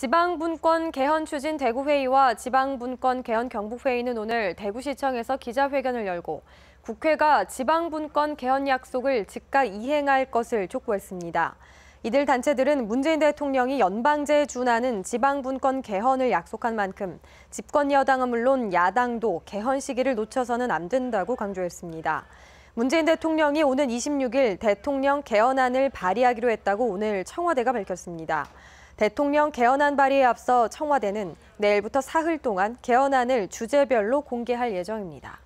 지방분권 개헌 추진 대구회의와 지방분권 개헌 경북회의는 오늘 대구시청에서 기자회견을 열고 국회가 지방분권 개헌 약속을 즉각 이행할 것을 촉구했습니다. 이들 단체들은 문재인 대통령이 연방제에 준하는 지방분권 개헌을 약속한 만큼 집권 여당은 물론 야당도 개헌 시기를 놓쳐서는 안 된다고 강조했습니다. 문재인 대통령이 오는 26일 대통령 개헌안을 발의하기로 했다고 오늘 청와대가 밝혔습니다. 대통령 개헌안 발의에 앞서 청와대는 내일부터 사흘 동안 개헌안을 주제별로 공개할 예정입니다.